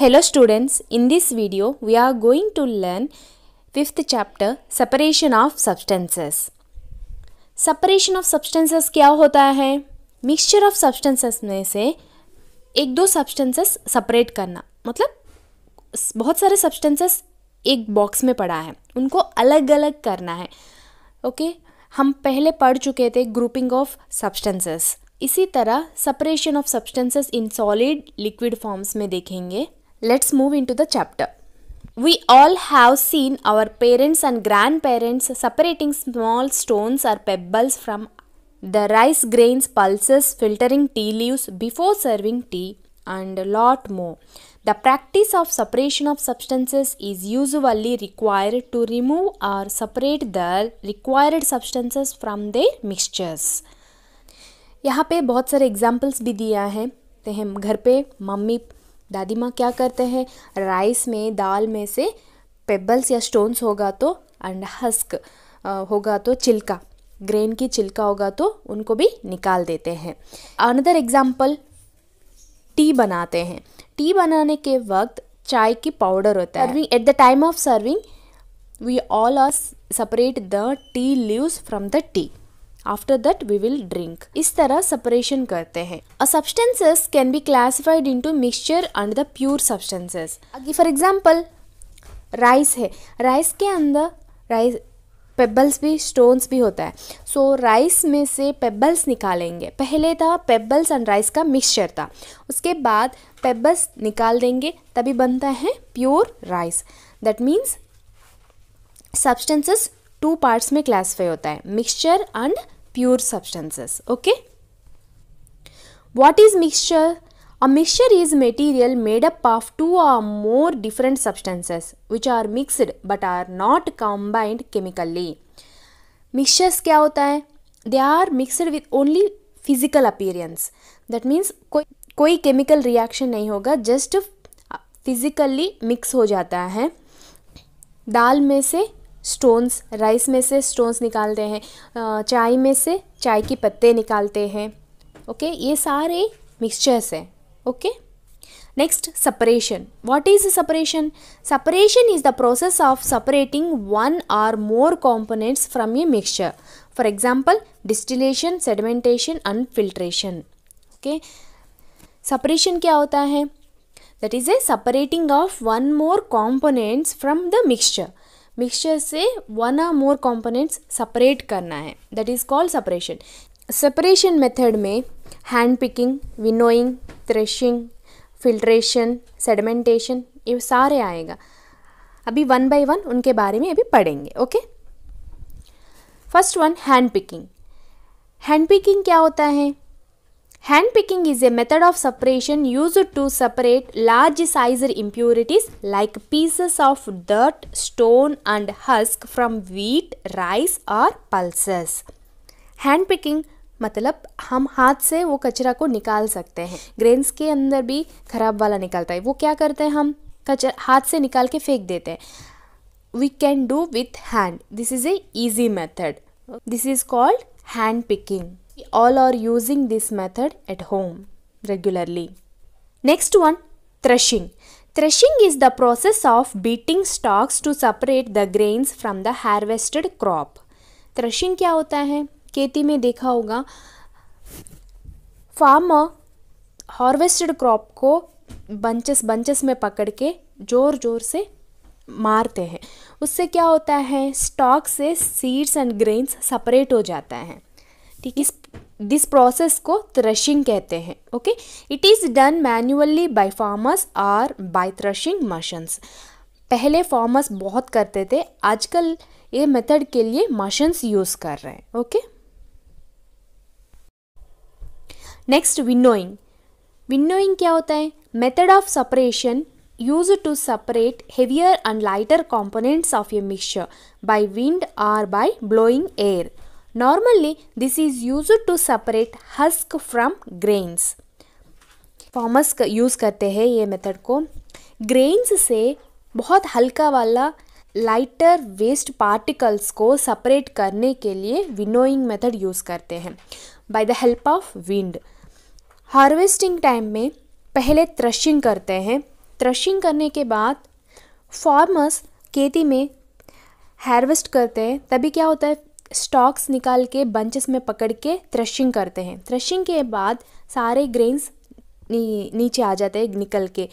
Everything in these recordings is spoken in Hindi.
Hello students in this video we are going to learn fifth chapter Separation of substances separation of substances क्या होता है मिक्सचर ऑफ सब्सटेंसेस में से एक दो सब्सटेंसेस सेपरेट करना मतलब बहुत सारे सब्सटेंसेस एक बॉक्स में पड़ा है उनको अलग अलग करना है ओके okay? हम पहले पढ़ चुके थे ग्रुपिंग ऑफ सब्सटेंसेस इसी तरह separation of substances in solid liquid forms में देखेंगे Let's move into the chapter. We all have seen our parents and grandparents separating small stones or pebbles from the rice grains, pulses, filtering tea leaves before serving tea, and a lot more. The practice of separation of substances is usually required to remove or separate the required substances from their mixtures. यहाँ पे बहुत सारे एग्जाम्पल्स भी दिया है हम घर पे मम्मी दादी माँ क्या करते हैं राइस में दाल में से पेबल्स या स्टोन्स होगा तो एंड हस्क होगा तो चिल्का ग्रेन की चिल्का होगा तो उनको भी निकाल देते हैं अनदर एग्जाम्पल टी बनाते हैं टी बनाने के वक्त चाय की पाउडर होता है at the time of serving we all are separate the tea leaves from the tea after that we will drink इस तरह सेपरेशन करते हैं a substances can be classified into mixture and the pure substances for example rice है राइस के अंदर राइस पेबल्स भी स्टोन्स भी होता है सो so, राइस में से पेबल्स निकालेंगे पहले था पेबल्स एंड राइस का मिक्सचर था उसके बाद पेबल्स निकाल देंगे तभी बनता है pure rice that means substances two parts में क्लासिफाई होता है mixture and pure substances okay what is mixture a mixture is material made up of two or more different substances which are mixed but are not combined chemically mixtures क्या होता है they are mixed with only physical appearance that means कोई केमिकल रिएक्शन नहीं होगा जस्ट फिजिकली मिक्स हो जाता है दाल में से स्टोन्स राइस में से स्टोन्स निकालते हैं चाय में से चाय के पत्ते निकालते हैं ओके ये सारे मिक्सचर्स हैं okay next separation what is separation separation is the process of separating one or more components from a mixture for example distillation sedimentation and filtration okay separation क्या होता है that is a separating of one more components from the mixture mixture से one or more components separate करना है that is called separation separation method में hand picking winnowing threshing filtration sedimentation ये सारे आएगा अभी वन बाय वन उनके बारे में अभी पढ़ेंगे okay first one hand picking hand picking क्या होता है Hand picking is a method of separation used to separate large sized impurities like pieces of dirt, stone and husk from wheat, rice or pulses. Hand picking मतलब हम हाथ से वो कचरा को निकाल सकते हैं ग्रेन्स के अंदर भी खराब वाला निकलता है वो क्या करते हैं हम कचरा हाथ से निकाल के फेंक देते हैं we can do with hand this is a easy method this is called hand picking We all are using this method at home regularly. Next one, threshing. Threshing is the process of beating stalks to separate the grains from the harvested crop. Threshing kya hota hai kheti mein dekha hoga farmer harvested crop ko bunches bunches mein pakad ke जोर जोर से मारते हैं उससे क्या होता है स्टॉक से सीड्स एंड ग्रेन्स सेपरेट हो जाता है ठीक इस दिस प्रोसेस को थ्रशिंग कहते हैं okay it is done manually by farmers or by threshing machines पहले फार्मर्स बहुत करते थे आजकल ये मेथड के लिए मशीन्स यूज़ कर रहे हैं ओके नेक्स्ट विनोइंग विनोइंग क्या होता है method of separation use to separate heavier and lighter components of a mixture by wind or by blowing air Normally, this is used to separate husk from grains. farmers use करते हैं ये मेथड को ग्रेन्स से बहुत हल्का वाला लाइटर वेस्ट पार्टिकल्स को सेपरेट करने के लिए विनोइंग मेथड यूज़ करते हैं by the help of wind harvesting time में पहले त्रशिंग करते हैं त्रशिंग करने के बाद फार्मर्स खेती में हार्वेस्ट करते हैं तभी क्या होता है स्टॉक्स निकाल के बंचेस में पकड़ के थ्रेशिंग करते हैं थ्रेशिंग के बाद सारे ग्रेन्स नी, नीचे आ जाते हैं निकल के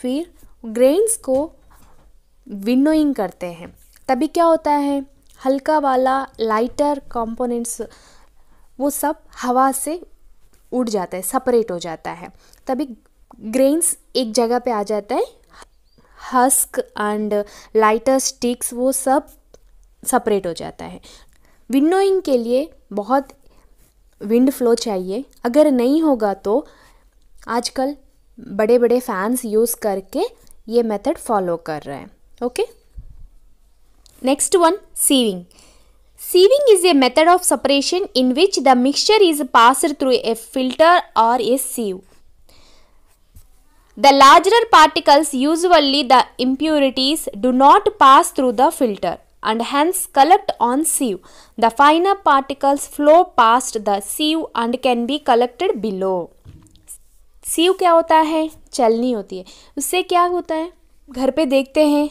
फिर ग्रेन्स को विनोइंग करते हैं तभी क्या होता है हल्का वाला लाइटर कंपोनेंट्स वो सब हवा से उड़ जाता है सेपरेट हो जाता है तभी ग्रेन्स एक जगह पे आ जाता है हस्क एंड लाइटर स्टिक्स वो सब सेपरेट हो जाता है विंडोइंग के लिए बहुत विंड फ्लो चाहिए अगर नहीं होगा तो आजकल बड़े बड़े फैंस यूज़ करके ये मेथड फॉलो कर रहे हैं okay next one sieving sieving is a method of separation in which the mixture is pass through a filter और a sieve the larger particles usually the impurities do not pass through the filter and hence collect on sieve. The finer particles flow past the sieve and can be collected below. Sieve क्या होता है चलनी होती है उससे क्या होता है घर पे देखते हैं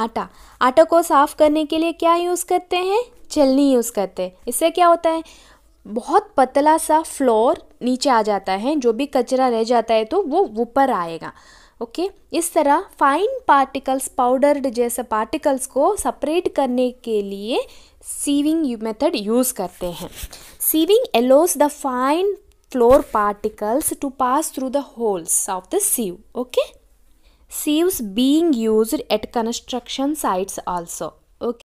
आटा आटा को साफ़ करने के लिए क्या यूज़ करते हैं चलनी यूज़ करते हैं इससे क्या होता है बहुत पतला सा फ्लोर नीचे आ जाता है जो भी कचरा रह जाता है तो वो ऊपर आएगा ओके okay? इस तरह फाइन पार्टिकल्स पाउडर्ड जैसे पार्टिकल्स को सेपरेट करने के लिए सीविंग मेथड यूज़ करते हैं sieving allows the fine flour particles to pass through the holes of the sieve okay sieves being used at construction sites also